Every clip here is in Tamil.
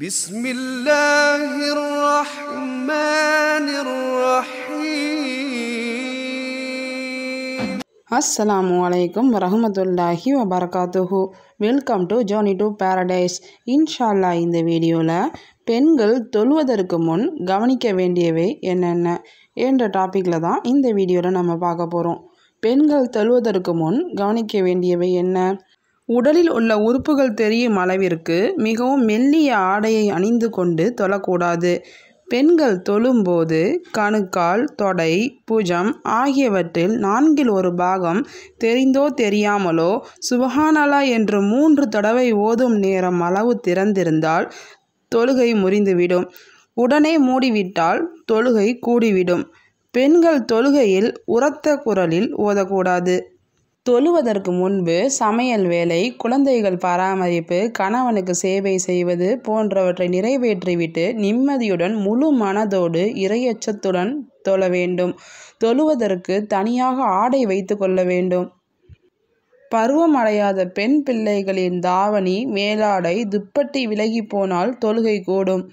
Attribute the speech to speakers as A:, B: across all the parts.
A: بسم الله الرحمن الرحيم அஸ்ஸலாமு அலைக்கும் الله وبركاته welcome to journey to paradise இன்ஷால்லா இந்த வீடியோவில் பெண்கள் தொழுவதற்கு முன் கவனிக்க வேண்டியவை என்னென்ன என்ற டாப்பிக்கில் தான் இந்த வீடியோவில் நம்ம பார்க்க போகிறோம் பெண்கள் தொழுவதற்கு முன் கவனிக்க வேண்டியவை என்ன உடலில் உள்ள உறுப்புகள் தெரியும் அளவிற்கு மிகவும் மெல்லிய ஆடையை அணிந்து கொண்டு தொழக்கூடாது பெண்கள் தொழும்போது கணுக்கால் தொடை புஜம் ஆகியவற்றில் நான்கில் ஒரு பாகம் தெரிந்தோ தெரியாமலோ சுபஹானலா என்று மூன்று தடவை ஓதும் நேரம் அளவு திறந்திருந்தால் தொழுகை முறிந்துவிடும் உடனே மூடிவிட்டால் தொழுகை கூடிவிடும் பெண்கள் தொழுகையில் உரத்த குரலில் ஓதக்கூடாது தொழுவதற்கு முன்பு சமையல் வேலை குழந்தைகள் பராமரிப்பு கணவனுக்கு சேவை செய்வது போன்றவற்றை நிறைவேற்றிவிட்டு நிம்மதியுடன் முழு மனதோடு இரையச்சத்துடன் தொழ வேண்டும் தொழுவதற்கு தனியாக ஆடை வைத்து கொள்ள வேண்டும் பருவமடையாத பெண் பிள்ளைகளின் தாவணி மேலாடை துப்பட்டி விலகி போனால் தொழுகை கூடும்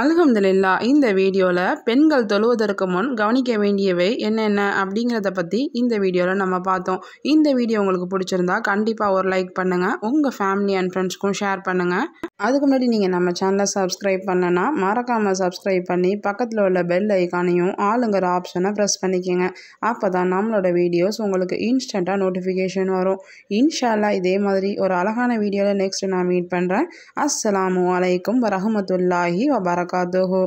A: அலகம்துல்லா இந்த வீடியோவில் பெண்கள் தொழுவதற்கு முன் கவனிக்க வேண்டியவை என்னென்ன அப்படிங்கிறத பற்றி இந்த வீடியோவில் நம்ம பார்த்தோம் இந்த வீடியோ உங்களுக்கு பிடிச்சிருந்தா கண்டிப்பாக ஒரு லைக் பண்ணுங்கள் உங்கள் ஃபேமிலி அண்ட் ஃப்ரெண்ட்ஸ்க்கும் ஷேர் பண்ணுங்கள் அதுக்கு முன்னாடி நீங்கள் நம்ம சேனலை சப்ஸ்கிரைப் பண்ணனா மறக்காமல் சப்ஸ்கிரைப் பண்ணி பக்கத்தில் உள்ள பெல் ஐக்கானையும் ஆளுங்கிற ஆப்ஷனை ப்ரெஸ் பண்ணிக்கோங்க அப்போ தான் நம்மளோட வீடியோஸ் உங்களுக்கு இன்ஸ்டண்ட்டாக நோட்டிஃபிகேஷன் வரும் இன்ஷால்லா இதே மாதிரி ஒரு அழகான வீடியோவில் நெக்ஸ்ட் நான் மீட் பண்ணுறேன் அஸ்லாம் வலைக்கம் வரமத்துல்லாஹி வர ताकादोः